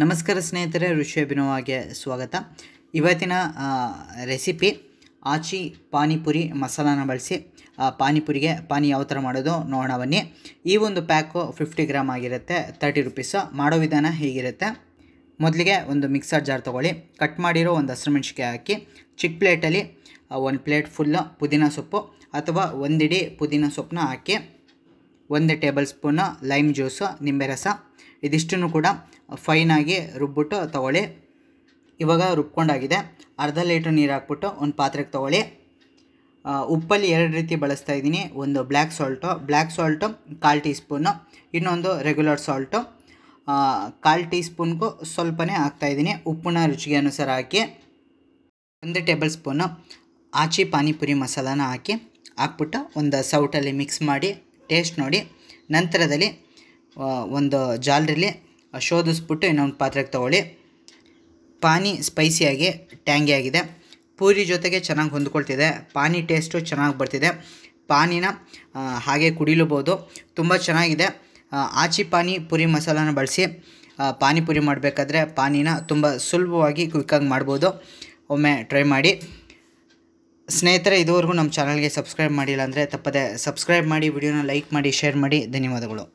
ನಮಸ್ಕಾರ ಸ್ನೇಹಿತರೆ ಋಷಿ ಅಭಿನವಾಗೆ ಸ್ವಾಗತ ಇವತ್ತಿನ ರೆಸಿಪಿ ಆಚಿ ಪಾನಿಪುರಿ ಮಸಾಲಾನ ಬಳಸಿ ಪಾನಿಪುರಿಗೆ ಪಾನಿ ಯಾವ ಥರ ಮಾಡೋದು ನೋಡೋಣ ಬನ್ನಿ ಈ ಒಂದು ಪ್ಯಾಕು ಫಿಫ್ಟಿ ಗ್ರಾಮ್ ಆಗಿರುತ್ತೆ ತರ್ಟಿ ರುಪೀಸು ಮಾಡೋ ವಿಧಾನ ಹೀಗಿರುತ್ತೆ ಮೊದಲಿಗೆ ಒಂದು ಮಿಕ್ಸರ್ ಜಾರ್ ತೊಗೊಳ್ಳಿ ಕಟ್ ಮಾಡಿರೋ ಒಂದು ಹಸಿರು ಮೆಣಸಿಕಾಯಿ ಹಾಕಿ ಚಿಕ್ಕ ಪ್ಲೇಟಲ್ಲಿ ಒಂದು ಪ್ಲೇಟ್ ಫುಲ್ಲು ಪುದೀನ ಸೊಪ್ಪು ಅಥವಾ ಒಂದಿಡಿ ಪುದೀನ ಸೊಪ್ಪನ್ನ ಹಾಕಿ ಒಂದು ಟೇಬಲ್ ಸ್ಪೂನು ಲೈಮ್ ಜ್ಯೂಸು ನಿಂಬೆ ರಸ ಇದಿಷ್ಟು ಕೂಡ ಫೈನಾಗಿ ರುಬ್ಬಿಟ್ಟು ತೊಗೊಳ್ಳಿ ಇವಾಗ ರುಬ್ಕೊಂಡಾಗಿದೆ ಅರ್ಧ ಲೀಟ್ರ್ ನೀರು ಹಾಕ್ಬಿಟ್ಟು ಒಂದು ಪಾತ್ರೆಗೆ ತೊಗೊಳ್ಳಿ ಉಪ್ಪಲ್ಲಿ ಎರಡು ರೀತಿ ಬಳಸ್ತಾ ಇದ್ದೀನಿ ಒಂದು ಬ್ಲ್ಯಾಕ್ ಸಾಲ್ಟು ಬ್ಲ್ಯಾಕ್ ಸಾಲ್ಟು ಕಾಲು ಟೀ ಸ್ಪೂನು ಇನ್ನೊಂದು ರೆಗ್ಯುಲರ್ ಸಾಲ್ಟು ಕಾಲು ಟೀ ಸ್ಪೂನ್ಗೂ ಸ್ವಲ್ಪನೇ ಹಾಕ್ತಾಯಿದ್ದೀನಿ ಉಪ್ಪನ್ನ ರುಚಿಗೆ ಅನುಸಾರ ಹಾಕಿ ಒಂದು ಟೇಬಲ್ ಸ್ಪೂನು ಆಚಿ ಪಾನಿಪುರಿ ಮಸಾಲಾನ ಹಾಕಿ ಹಾಕ್ಬಿಟ್ಟು ಒಂದು ಸೌಟಲ್ಲಿ ಮಿಕ್ಸ್ ಮಾಡಿ ಟೇಸ್ಟ್ ನೋಡಿ ನಂತರದಲ್ಲಿ ಒಂದು ಜಾಲರಿಲಿ ಶೋಧಿಸ್ಬಿಟ್ಟು ಇನ್ನೊಂದು ಪಾತ್ರೆಗೆ ತೊಗೊಳ್ಳಿ ಪಾನಿ ಸ್ಪೈಸಿಯಾಗಿ ಆಗಿದೆ ಪೂರಿ ಜೊತೆಗೆ ಚೆನ್ನಾಗಿ ಹೊಂದ್ಕೊಳ್ತಿದೆ ಪಾನಿ ಟೇಸ್ಟು ಚೆನ್ನಾಗಿ ಬರ್ತಿದೆ ಪಾನಿನ ಹಾಗೆ ಕುಡಿಲಬೋದು ತುಂಬ ಚೆನ್ನಾಗಿದೆ ಆಚಿ ಪಾನಿ ಪುರಿ ಮಸಾಲಾನ ಬಳಸಿ ಪಾನಿಪುರಿ ಮಾಡಬೇಕಾದ್ರೆ ಪಾನಿನ ತುಂಬ ಸುಲಭವಾಗಿ ಕ್ವಿಕ್ಕಾಗಿ ಮಾಡ್ಬೋದು ಒಮ್ಮೆ ಟ್ರೈ ಮಾಡಿ ಸ್ನೇಹಿತರೆ ಇದುವರೆಗೂ ನಮ್ಮ ಚಾನಲ್ಗೆ ಸಬ್ಸ್ಕ್ರೈಬ್ ಮಾಡಿಲ್ಲ ಅಂದರೆ ತಪ್ಪದೆ ಸಬ್ಸ್ಕ್ರೈಬ್ ಮಾಡಿ ವಿಡಿಯೋನ ಲೈಕ್ ಮಾಡಿ ಶೇರ್ ಮಾಡಿ ಧನ್ಯವಾದಗಳು